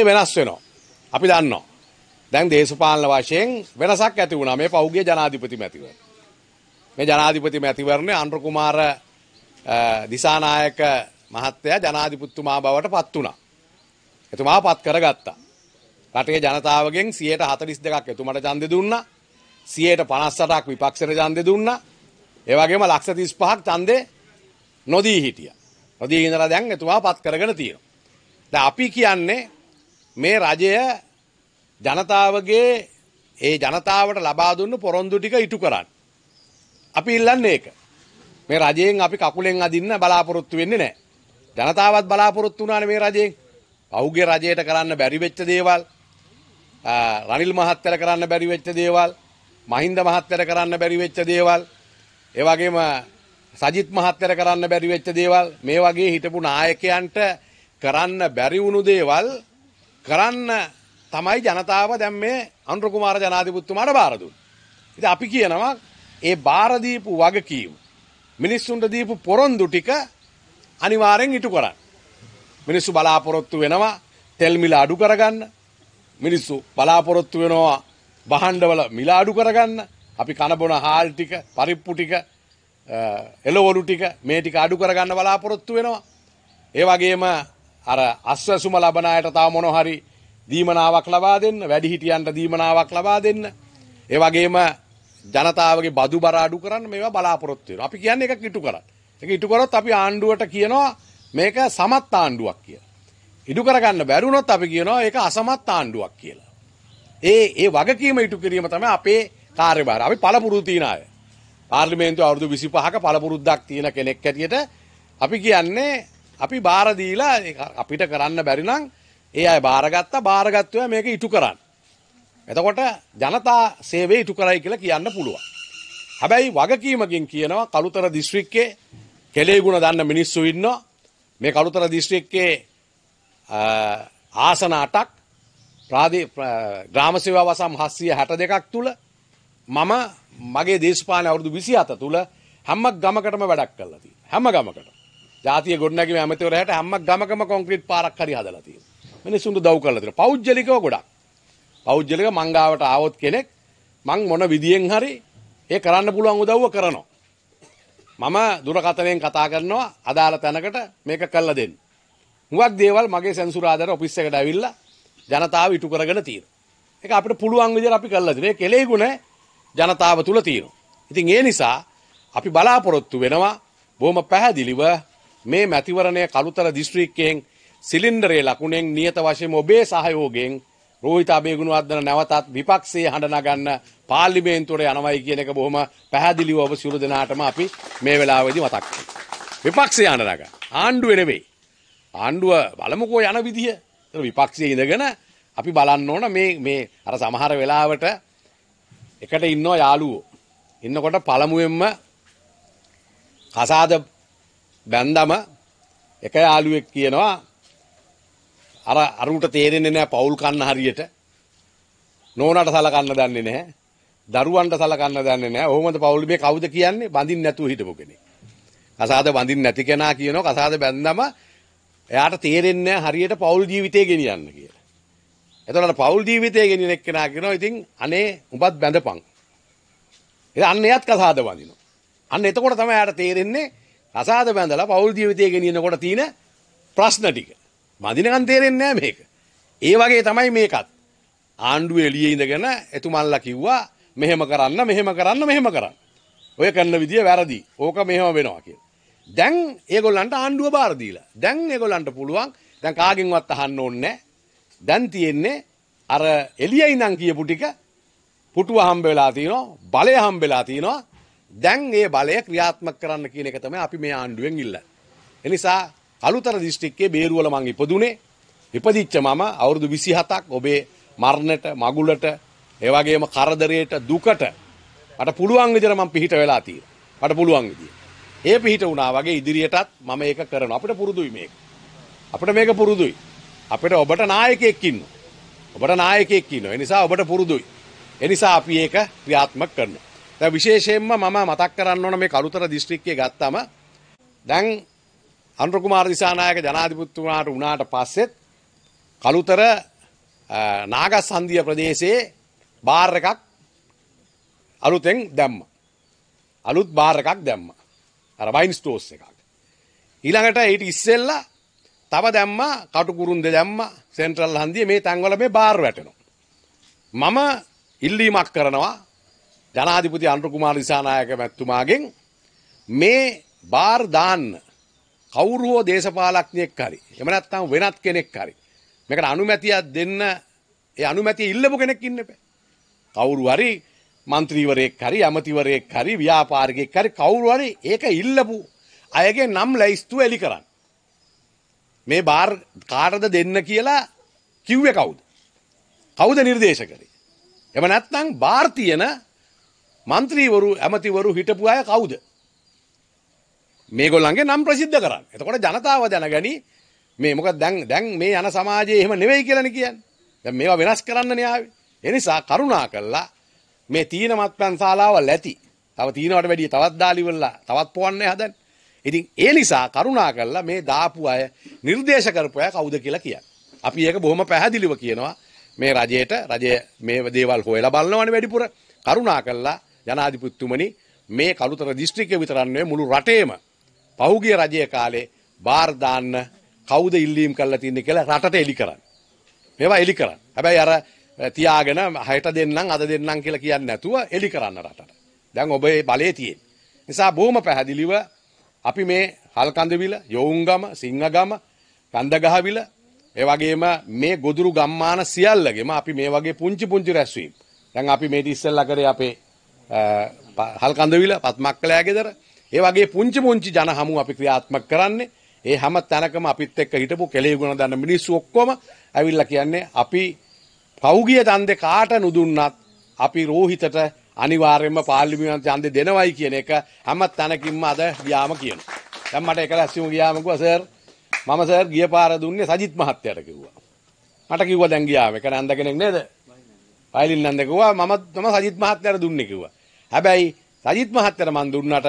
රාජ්‍යය වෙනස් වෙනවා. අපි දන්නවා. දැන් දේශපාලන වශයෙන් වෙනසක් ඇති වුණා මේ පෞගේ ජනාධිපති මැතිවරණ. මේ ජනාධිපති මැතිවරණේ අනුර කුමාර දිසානායක මහත්තයා ජනාධිපතිතුමා බවට පත් වුණා. එතුමා පත් කරගත්තා. රටේ ජනතාවගෙන් 142ක් එතුමට ඡන්දෙ දුන්නා. 158ක් විපක්ෂයට ඡන්දෙ දුන්නා. ඒ වගේම ලක්ෂ 35ක් ඡන්දෙ නොදී හිටියා. නොදී ඉඳලා දැන් එතුමා පත් කරගෙන තියෙනවා. දැන් අපි කියන්නේ මේ රජය ජනතාවගේ ඒ ජනතාවට ලබා දුන්න පොරොන්දු ටික ඉටු කරන්න. අපි ඉල්ලන්නේ ඒක. මේ රජයෙන් අපි කකුලෙන් අදින්න බලාපොරොත්තු වෙන්නේ නැහැ. ජනතාවත් බලාපොරොත්තු වුණානේ මේ රජයෙන්. පෞගේ රජයට කරන්න බැරි වෙච්ච දේවල් රනිල් මහත්තයර කරන්න බැරි වෙච්ච දේවල් මහින්ද මහත්තයර කරන්න බැරි වෙච්ච දේවල් ඒ වගේම සජිත් මහත්තයර කරන්න බැරි වෙච්ච දේවල් මේ වගේ හිටපු නායකයන්ට කරන්න බැරි වුණු දේවල් කරන්න තමයි ජනතාව දැන් මේ අනුර කුමාර ජනාධිපතිතුමාට බාර දුන්නේ. ඉතින් අපි කියනවා ඒ බාර දීපු වගකීම මිනිස්සුන්ට දීපු පොරොන්දු ටික අනිවාර්යෙන් ඉටු කරන්න. මිනිස්සු බලාපොරොත්තු වෙනවා තෙල් මිල අඩු කරගන්න. මිනිස්සු බලාපොරොත්තු වෙනවා බහණ්ඩවල මිල අඩු කරගන්න. අපි කන බොන හාල් ටික, පරිප්පු ටික, එළවලු ටික මේ ටික අඩු කරගන්න බලාපොරොත්තු වෙනවා. ඒ වගේම අර අස්වැසුම ලබන අයට තව මොන හරි දීමනාවක් ලබා දෙන්න, වැඩිහිටියන්ට දීමනාවක් ලබා දෙන්න. ඒ වගේම ජනතාවගේ බදු බර අඩු කරන්න මේවා බලාපොරොත්තු වෙනවා. අපි කියන්නේ එකක් ඉටු කරන්න. ඒක ඉටු කරොත් අපි ආණ්ඩුවට කියනවා මේක සමත් ආණ්ඩුවක් කියලා. ඉටු කරගන්න බැරුණොත් අපි කියනවා ඒක අසමත් ආණ්ඩුවක් කියලා. ඒ ඒ වගකීම ඉටු කිරීම තමයි අපේ කාර්යභාරය. අපි පළපුරුදු තියන අය. පාර්ලිමේන්තුව අවුරුදු 25ක පළපුරුද්දක් තියෙන කෙනෙක් හැටියට අපි කියන්නේ අපි බාර දීලා අපිට කරන්න බැරි නම් ඒ අය බාරගත්තා බාරගත්තුවා මේක ඉටු කරන්න. එතකොට ජනතා සේවය ඉටු කරයි කියලා කියන්න පුළුවන්. හැබැයි වගකීමකින් කියනවා කළුතර දිස්ත්‍රික්කේ කෙලේගුණ දන්න මිනිස්සු ඉන්නවා. මේ කළුතර දිස්ත්‍රික්කේ ආසන අටක් ග්‍රාම සේවා වසම් 762ක් තුල මම මගේ දේශපාලන අවුරුදු 27 තුල හැම ගමකටම වැඩක් කළා තියෙනවා. හැම ගමකටම ජාතිය ගොඩනැගීම ඇමතිවරයාට හැම ගමකම කොන්ක්‍රීට් පාරක් හරි හදලා තියෙනවා. මිනිස්සුන්ට දව් කරලා තියෙනවා. පෞද්ගලිකව ගොඩක්. පෞද්ගලික මං ගාවට ආවොත් කෙනෙක් මං මොන විදියෙන් හරි ඒ කරන්න පුළුවන් උදව්ව කරනවා. මම දුරකථනයෙන් කතා කරනවා අදාළ තැනකට මේක කළා දෙන්න. හුඟක් දේවල් මගේ සෙන්සුරාදාර ඔෆිස් එකට ඇවිල්ලා ජනතාව ඉටු කරගෙන තියෙනවා. ඒක අපිට පුළුවන් විදිහට අපි කළා දෙනවා. ඒ කෙලෙයි ගුණ ජනතාව තුල තියෙනවා. ඉතින් ඒ නිසා අපි බලාපොරොත්තු වෙනවා බොහොම පැහැදිලිව මේ මැතිවරණය කළුතර දිස්ත්‍රික්කයෙන් සිලින්ඩරේ ලකුණෙන් නියත වශයෙන් ඔබේ සහයෝගයෙන් රෝහිත අබේගුණවර්ධන නැවතත් විපක්ෂයේ හඬ නගන්න පාර්ලිමේන්තුවට යනවයි කියන එක බොහොම පැහැදිලිව ඔබ සියලු දෙනාටම අපි මේ වෙලාවේදී මතක් කරනවා. විපක්ෂයේ හඬ නග ආණ්ඩුවේ නෙවෙයි. ආණ්ඩුව බලමුකෝ යන විදිය. විපක්ෂයේ ඉඳගෙන අපි බලන්න ඕන මේ මේ අර සමහර වෙලාවට එකට ඉන්නවා යාළුවෝ. ඉන්නකොට පළමුවෙන්ම කසාද බැන්දම එක යාළුවෙක් කියනවා අර අරුට තේරෙන්නේ නැහැ පවුල් කන්න හරියට නෝනට සලකන්න දන්නේ නැහැ දරුවන්ට සලකන්න දන්නේ නැහැ ඔහොමද පවුල් මේ කවුද කියන්නේ බඳින්න නැතුව හිටපු කෙනෙක් කසාද බඳින්න නැති කෙනා කියනවා කසාද බැන්දම එයාට තේරෙන්නේ හරියට පවුල් ජීවිතය ගෙනියන්න කියලා එතකොට පවුල් ජීවිතය ගෙනියන එක්කෙනා කියනවා ඉතින් අනේ උඹත් බැඳපන් ඉතින් අන්න එයත් කසාද වඳිනවා අන්න එතකොට තමයි එයාට තේරෙන්නේ කසාද බැඳලා පෞල් ජීවිතය ගෙනියනකොට තියෙන ප්‍රශ්න ටික. මදිනකන් තේරෙන්නේ නැහැ මේක. ඒ වගේ තමයි මේකත්. ආණ්ඩුව එළියේ ඉඳගෙන එතුමන්ලා කිව්වා මෙහෙම කරන්න මෙහෙම කරන්න මෙහෙම කරන්න. ඔය කරන විදිය වැරදි. ඕක මෙහෙම වෙනවා කියලා. දැන් ඒගොල්ලන්ට ආණ්ඩුව බාර දීලා. දැන් ඒගොල්ලන්ට පුළුවන් දැන් කාගෙන්වත් අහන්න ඕනේ දැන් තියෙන්නේ අර එළියයි නම් කියපු ටික පුටුව හම්බ වෙලා තිනවා බලය හම්බ වෙලා තිනවා දැන් ඒ බලය ක්‍රියාත්මක කරන්න කියන එක තමයි අපි මේ ආණ්ඩුවෙන් ඉල්ලන්නේ. එනිසා අලුතර දිස්ත්‍රික්කයේ බේරුවල මං ඉපදුනේ. ඉපදිච්ච මම අවුරුදු 27ක් ඔබේ මරණයට, මගුලට, ඒ වගේම කරදරයට, දුකට මට පුළුවන් විදිහට මම පිහිට වෙලා තියෙනවා. මට පුළුවන් විදිහට. ඒ පිහිට වුණා වගේ ඉදිරියටත් මම ඒක කරනවා. අපිට පුරුදුයි මේක. අපිට මේක පුරුදුයි. අපිට ඔබට නායකයෙක් ඉන්නවා. ඔබට නායකයෙක් ඉන්නවා. ඒ නිසා ඔබට පුරුදුයි. ඒ නිසා අපි ඒක ක්‍රියාත්මක කරනවා. දැන් විශේෂයෙන්ම මම මතක් කරන්න ඕන මේ කළුතර දිස්ත්‍රික්කයේ ගත්තම දැන් අනුර කුමාර දිසානායක ජනාධිපතිතුමාට වුණාට පස්සෙත් කළුතර නාගසන්ධිය ප්‍රදේශයේ බාර් එකක් අලුතෙන් දැම්ම. අලුත් බාර් එකක් දැම්ම. අර වයින් ස්ටෝස් එකක්. ඊළඟට ඊට ඉස්සෙල්ලා තව දැම්ම කටුකුරුන්ද දැම්ම සෙන්ට්‍රල් හන්දිය මේ තැන්වල මේ බාර් වැටෙනවා. මම ඉල්ලීමක් කරනවා ජනාධිපති අනුර කුමාර දිසානායක මැතිතුමාගෙන් මේ බාර් දාන්න කවුරු හෝ දේශපාලඥයෙක් හරි එහෙම නැත්නම් වෙනත් කෙනෙක් හරි මේකට අනුමැතියක් දෙන්න ඒ අනුමැතිය ඉල්ලපු කෙනෙක් ඉන්න එපා. කවුරු හරි മന്ത്രിවරයෙක් හරි ඇමතිවරයෙක් හරි ව්‍යාපාරිකයෙක් හරි කවුරු හරි ඒක ඉල්ලපු අයගේ නම් ලැයිස්තුව එලි කරන්න. මේ බාර් කාටද දෙන්න කියලා කිව්වේ කවුද? කවුද නිර්දේශ කරේ? එම නැත්නම් බාර් තියෙන മന്ത്രിവරු ඇමතිවරු හිටපු අය කවුද? මේගොල්ලන්ගේ නම් ප්‍රසිද්ධ කරන්න. එතකොට ජනතාව දැනගනි මේ මොකද දැන් දැන් මේ යන සමාජයේ එහෙම නෙවෙයි කියලානේ කියන්නේ. දැන් මේවා වෙනස් කරන්නනේ ආවේ. ඒ නිසා කරුණා කළා මේ තීන මත්පැන් ශාලාව läති. තව තීනවට වැඩිය තවත් දාලිවලලා තවත් පොවන්නේ හදන්නේ. ඉතින් ඒ නිසා කරුණා කළා මේ දාපු අය නිර්දේශ කරපු අය කවුද කියලා කියන්න. අපි ඒක බොහොම පැහැදිලිව කියනවා. මේ රජයට රජය මේ දේවල් හොයලා බලනවනේ වැඩිපුර කරුණා කළා ජනාධිපතිතුමනි මේ කළුතර දිස්ත්‍රික්කය විතරක් නෙවෙයි මුළු රටේම පහුගිය රජයේ කාලේ බාර් දාන්න කවුද ඉල්ලීම් කරලා තින්නේ කියලා රටට එලි කරන්න. මේවා එලි කරන්න. හැබැයි අර තියාගෙන හයට දෙන්නම් අද දෙන්නම් කියලා කියන්නේ නැතුව එලි කරන්න රටට. දැන් ඔබේ බලේ තියෙන. නිසා බොහොම පැහැදිලිව අපි මේ හල්කඳවිල, යොවුන්ගම, සිංහගම, කන්දගහවිල ඒ වගේම මේ ගොදුරු ගම්මාන සියල්ලගෙම අපි මේ වගේ පුංචි පුංචි රැස්වීම්. දැන් අපි මේ ඉස්සෙල්ලා කරේ අපේ හල් කඳවිල පත්මක්කලයා ගෙදර ඒ වගේ පුංචි පුංචි ජන හමු අපි ක්‍රියාත්මක කරන්නේ ඒ හැම තැනකම අපිත් එක්ක හිටපු කෙලෙහි ගුණ දන්න මිනිස්සු ඔක්කොම ඇවිල්ලා කියන්නේ අපි පෞගිය ඡන්දේ කාට නුදුන්නත් අපි රෝහිතට අනිවාර්යයෙන්ම පාර්ලිමේන්තු ඡන්දේ දෙනවයි කියන එක හැම තැනකින්ම අද ගියාම කියනවා. දැන් මට එක රැස්වීම ගියාම කිව්වා සර් මම සර් ගිය පාර දුන්නේ සජිත් මහත්තයාට කිව්වා. මට කිව්වා දැන් ගියාම එක නන්ද කෙනෙක් නේද? වයිලින් නන්ද කිව්වා මම තම සජිත් මහත්තයාට දුන්නේ කිව්වා. හැබැයි සජිත් මහත්තයට මන් දුන්නට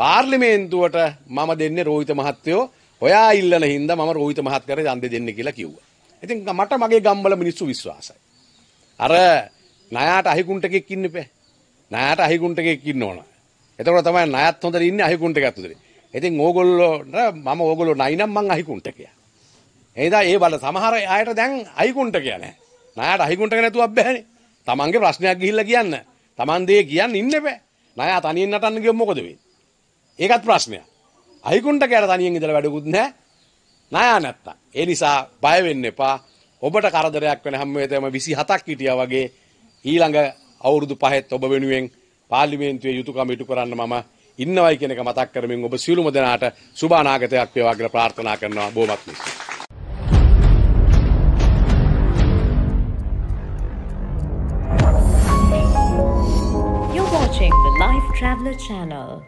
පාර්ලිමේන්තුවට මම දෙන්නේ රෝහිත මහත්තයෝ ඔයා ඉල්ලන හින්දා මම රෝහිත මහත්තයට ඡන්දෙ දෙන්න කියලා කිව්වා. ඉතින් මට මගේ ගම්වල මිනිස්සු විශ්වාසයි. අර ණයාට අහිගුන්ටකෙක් ඉන්න බෑ. ණයාට අහිගුන්ටකෙක් ඉන්න ඕන. එතකොට තමයි ණයත් හොඳට ඉන්නේ අහිගුන්ටකත් උදේ. ඉතින් ඕගොල්ලෝට මම ඕගොල්ලෝ ණයි නම් මං අහිගුන්ටකයා. එනිසා ඒ බල සමහර අයට දැන් අහිගුන්ටකයා නැහැ. ණයාට අහිගුන්ටක නැතුවක් බෑනේ. Tamange ප්‍රශ්නයක් ගිහිල්ලා කියන්න. Taman දේ කියන්න ඉන්න බෑ. ණයා තනියෙන් නටන්න ගියොත් මොකද වෙන්නේ? ඒකත් ප්‍රශ්නයක්. අයිකුන්ට කැර තනියෙන් ඉඳලා වැඩකුත් නැහැ. ණයා නැත්තම්. ඒ නිසා බය වෙන්න එපා. ඔබට කරදරයක් වෙන හැම වෙලේම 27ක් හිටියා වගේ ඊළඟ අවුරුදු පහෙත් ඔබ වෙනුවෙන් පාර්ලිමේන්තුවේ යුතුයකම ඉටු කරන්න මම ඉන්නවයි කියන එක මතක් කරමින් ඔබ සියලුම දෙනාට සුබ අනාගතයක් වේවා කියලා ප්‍රාර්ථනා කරනවා බොහොමත්ම ස්තුතියි Traveler Channel.